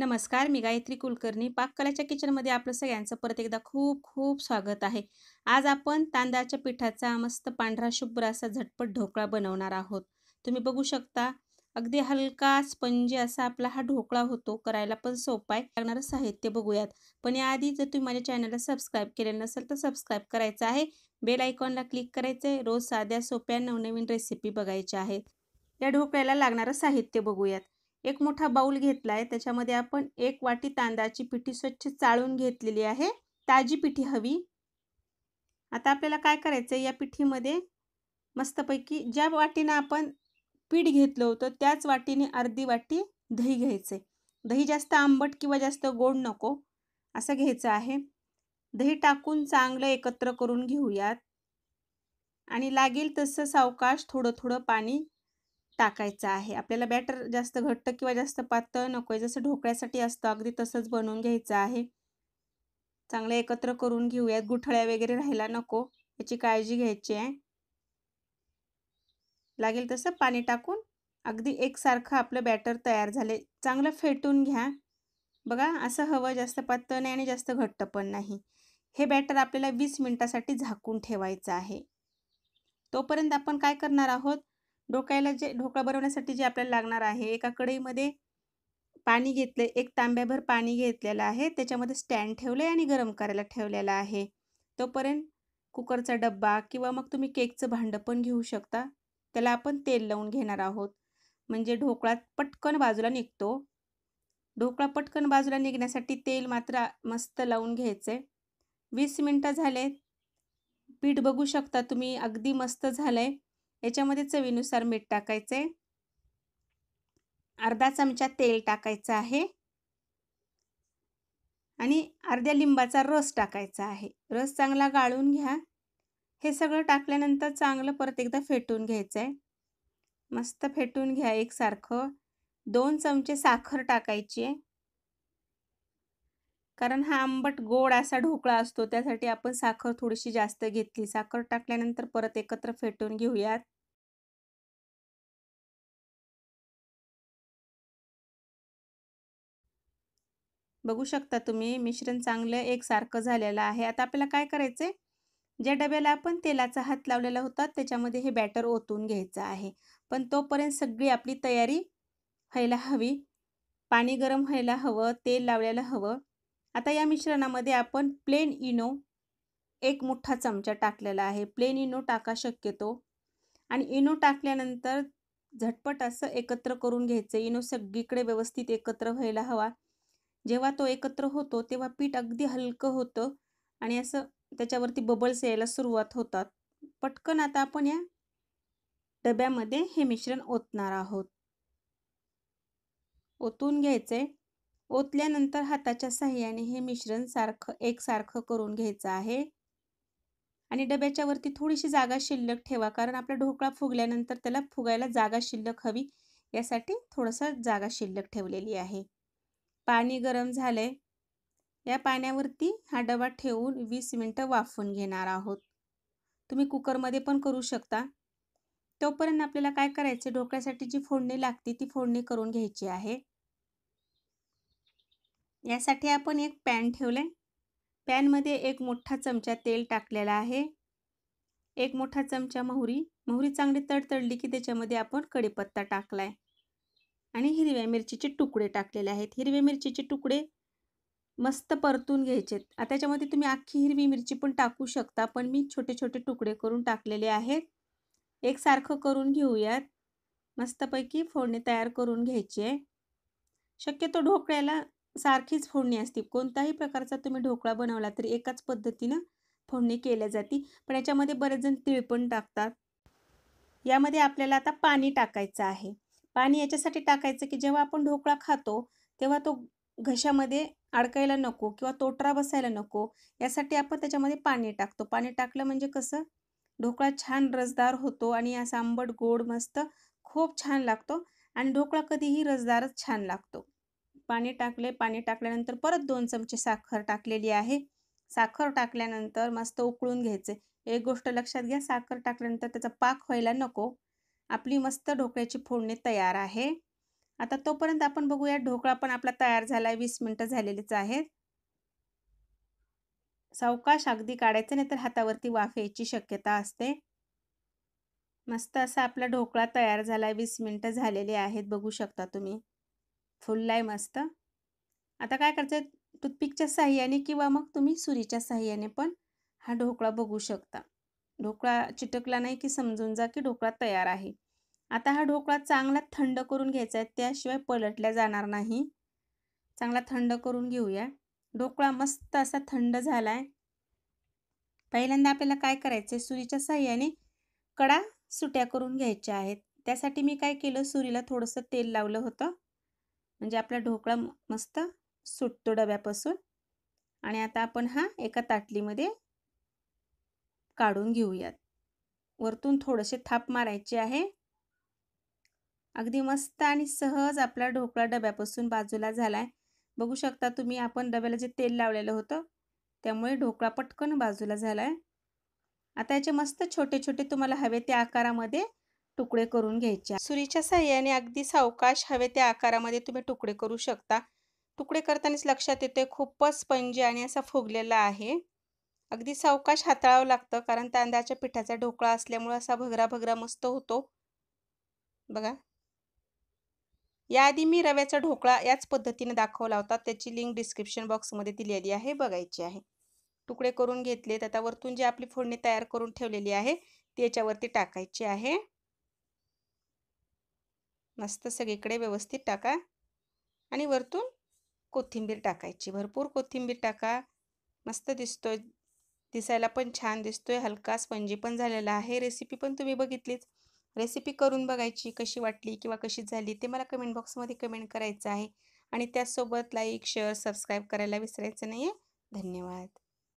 नमस्कार मी गायत्री कुलकर्णी पाककलाच्या किचनमध्ये आपलं सगळ्यांचं परत एकदा खूप खूप स्वागत आहे आज आपण तांदळाच्या पिठाचा मस्त पांढरा शुभ्र असा झटपट ढोकळा बनवणार आहोत तुम्ही बघू शकता अगदी हलका स्पंजी असा आपला हा ढोकळा होतो करायला पण सोपा आहे लागणारं साहित्य बघूयात पण याआधी जर तुम्ही माझ्या चॅनलला सबस्क्राईब केलेलं नसेल तर सबस्क्राईब करायचं आहे बेल आयकॉनला क्लिक करायचं आहे रोज साध्या सोप्या नवनवीन रेसिपी बघायच्या आहेत या ढोकळ्याला लागणारं साहित्य बघूयात एक मोठा बाऊल घेतला आहे त्याच्यामध्ये आपण एक वाटी तांदळाची पिठी स्वच्छ चाळून घेतलेली आहे ताजी पिठी हवी आता आपल्याला काय करायचं या पिठीमध्ये मस्तपैकी ज्या वाटीनं आपण पीठ घेतलं होतं त्याच वाटीने अर्धी वाटी दही घ्यायचं दही जास्त आंबट किंवा जास्त गोड नको असं घ्यायचं आहे दही टाकून चांगलं एकत्र करून घेऊयात आणि लागेल तसं सावकाश थोडं थोडं पाणी टाकायचा आहे आपल्याला बॅटर जास्त घट्ट किंवा जास्त पातळ नको आहे जसं ढोकळ्यासाठी असतं अगदी तसंच बनवून घ्यायचं आहे चांगलं एकत्र करून घेऊयात गुठळ्या वगैरे राहायला नको याची काळजी घ्यायची आहे लागेल तसं पाणी टाकून अगदी एकसारखं आपलं बॅटर तयार झाले चांगलं फेटून घ्या बघा असं हवं जास्त पातळ नाही आणि जास्त घट्ट पण नाही हे बॅटर आपल्याला वीस मिनटासाठी झाकून ठेवायचं आहे तोपर्यंत आपण काय करणार आहोत ढोकायला जे ढोकळा बनवण्यासाठी जे आपल्याला लागणार आहे एका कढईमध्ये पाणी घेतले एक तांब्याभर पाणी घेतलेलं आहे त्याच्यामध्ये स्टँड ठेवलं आहे आणि गरम करायला ठेवलेला आहे तोपर्यंत कुकरचा डब्बा किंवा मग तुम्ही केकचं भांडं पण घेऊ शकता त्याला आपण तेल लावून घेणार आहोत म्हणजे ढोकळा पटकन बाजूला निघतो ढोकळा पटकन बाजूला निघण्यासाठी तेल मात्र मस्त लावून घ्यायचं आहे वीस मिनटं झाले पीठ बघू शकता तुम्ही अगदी मस्त झालं आहे याच्यामध्ये चवीनुसार मीठ टाकायचं आहे अर्धा चमचा तेल टाकायचं आहे आणि अर्ध्या लिंबाचा रस टाकायचा आहे रस चांगला गाळून घ्या हे सगळं टाकल्यानंतर चांगलं परत एकदा फेटून घ्यायचं आहे मस्त फेटून घ्या एकसारखं दोन चमचे साखर टाकायची आहे कारण हा आंबट गोड असा ढोकळा असतो त्यासाठी आपण साखर थोडीशी जास्त घेतली साखर टाकल्यानंतर परत एकत्र फेटून घेऊयात बघू शकता तुम्ही मिश्रण चांगलं एकसारखं झालेलं आहे आता आपल्याला काय करायचं आहे ज्या डब्याला आपण तेलाचा हात लावलेला होता त्याच्यामध्ये हे बॅटर ओतून घ्यायचं आहे पण तोपर्यंत सगळी आपली तयारी व्हायला हवी पाणी गरम व्हायला हवं तेल लावलेलं हवं आता या मिश्रणामध्ये आपण प्लेन इनो एक मोठा चमचा टाकलेला आहे प्लेन इनो टाका शक्यतो आणि इनो टाकल्यानंतर झटपट असं एकत्र करून घ्यायचं इनो सगळीकडे व्यवस्थित एकत्र व्हायला हवा जेव्हा तो एकत्र होतो तेव्हा पीठ अगदी हलकं होतं आणि असं त्याच्यावरती बबल्स यायला सुरुवात होतात पटकन आता आपण या डब्यामध्ये हे मिश्रण ओतणार आहोत ओतून घ्यायचे ओतल्यानंतर हाताच्या सहाय्याने हे मिश्रण सारखं एकसारखं करून घ्यायचं आहे आणि डब्याच्या वरती थोडीशी जागा शिल्लक ठेवा कारण आपला ढोकळा फुगल्यानंतर त्याला फुगायला जागा शिल्लक हवी यासाठी थोडंसं जागा शिल्लक ठेवलेली आहे पाणी गरम झाले या पाण्यावरती हा डबा ठेवून वीस मिनटं वाफवून घेणार आहोत तुम्ही कुकरमध्ये पण करू शकता तोपर्यंत आपल्याला काय करायचं डोक्यासाठी जी फोडणी लागते ती फोडणी करून घ्यायची आहे यासाठी आपण एक पॅन ठेवले पॅनमध्ये एक मोठा चमचा तेल टाकलेला आहे एक मोठा चमचा मोहरी मोहरी चांगली तडतडली की त्याच्यामध्ये आपण कडीपत्ता टाकला आहे आणि हिरव्या मिरचीचे तुकडे टाकलेले आहेत हिरव्या मिरचीचे तुकडे मस्त परतून घ्यायचेत आता त्याच्यामध्ये तुम्ही अख्खी हिरवी मिरची पण टाकू शकता पण मी छोटे छोटे तुकडे करून टाकलेले आहेत एकसारखं करून घेऊयात मस्तपैकी फोडणी तयार करून घ्यायची आहे शक्यतो ढोकळ्याला सारखीच फोडणी असते कोणताही प्रकारचा तुम्ही ढोकळा बनवला तरी एकाच पद्धतीनं फोडणी केल्या जाते पण याच्यामध्ये बरेच जण तीळ पण टाकतात यामध्ये आपल्याला आता पाणी टाकायचं आहे पाणी याच्यासाठी टाकायचं की जेव्हा आपण ढोकळा खातो तेव्हा तो घशामध्ये अडकायला नको किंवा तोटरा बसायला नको यासाठी आपण त्याच्यामध्ये पाणी टाकतो पाणी टाकलं म्हणजे कसं ढोकळा छान रसदार होतो आणि असा आंबट गोड मस्त खूप छान लागतो आणि ढोकळा कधीही रसदारच छान लागतो पाणी टाकले पाणी टाकल्यानंतर परत दोन चमचे साखर टाकलेली आहे साखर टाकल्यानंतर मस्त उकळून घ्यायचे एक गोष्ट लक्षात घ्या साखर टाकल्यानंतर त्याचा पाक व्हायला नको आपली मस्त ढोकळ्याची फोडणी तयार आहे आता तोपर्यंत आपण बघूया ढोकळा पण आपला तयार झाला आहे वीस मिनटं झालेलीच आहेत सावकाश अगदी काढायचं नाही तर हातावरती वाफ यायची शक्यता असते मस्त असा आपला ढोकळा तयार झाला आहे वीस मिनटं झालेली आहेत बघू शकता तुम्ही फुललाय मस्त आता काय करायचं टूथपिकच्या साह्याने किंवा मग तुम्ही सुरीच्या साह्याने पण हा ढोकळा बघू शकता ढोकळा चिटकला नाही की समजून जा की ढोकळा तयार आहे आता हा ढोकळा चांगला थंड करून घ्यायचा आहे त्याशिवाय पलटल्या जाणार नाही चांगला थंड करून घेऊया ढोकळा मस्त असा थंड झाला आहे पहिल्यांदा आपल्याला काय करायचं आहे सुरीच्या सहाय्याने कडा सुट्या करून घ्यायच्या आहेत त्यासाठी मी काय केलं सुरीला थोडंसं तेल लावलं होतं म्हणजे आपला ढोकळा मस्त सुटतो डब्यापासून आणि आता आपण हा एका ताटलीमध्ये काढून घेऊयात वरतून थोडेसे थाप मारायचे आहे अगदी मस्त आणि सहज आपला ढोकळा डब्यापासून बाजूला झाला आहे बघू शकता तुम्ही आपण डब्याला जे तेल लावलेलं होतं त्यामुळे ढोकळा पटकन बाजूला झाला आहे आता याचे मस्त छोटे छोटे तुम्हाला हवे त्या आकारामध्ये तुकडे करून घ्यायचे सुरीच्या साह्याने अगदी सावकाश हवे त्या आकारामध्ये तुम्ही तुकडे करू शकता तुकडे करतानाच लक्षात येते खूपच स्पंजी आणि असा फुगलेला आहे अगदी सावकाश हाताळावं लागतं कारण तांदळाच्या पिठाचा ढोकळा असल्यामुळं असा भगरा भगरा मस्त होतो बघा याआधी मी रव्याचा ढोकळा याच पद्धतीने दाखवला होता त्याची लिंक डिस्क्रिप्शन बॉक्समध्ये दिलेली आहे बघायची आहे तुकडे करून घेतलेत आता वरतून जी आपली फोडणी तयार करून ठेवलेली आहे ती याच्यावरती टाकायची आहे मस्त सगळीकडे व्यवस्थित टाका आणि वरतून कोथिंबीर टाकायची भरपूर कोथिंबीर टाका मस्त दिसतोय दिसायला पण छान दिसतोय हलका स्पंजी पण झालेला आहे रेसिपी पण तुम्ही बघितलीच रेसिपी करून बघायची कशी वाटली किंवा कशी झाली ते मला कमेंट बॉक्समध्ये कमेंट करायचं आहे आणि त्यासोबत लाईक शेअर सबस्क्राईब करायला विसरायचं नाही धन्यवाद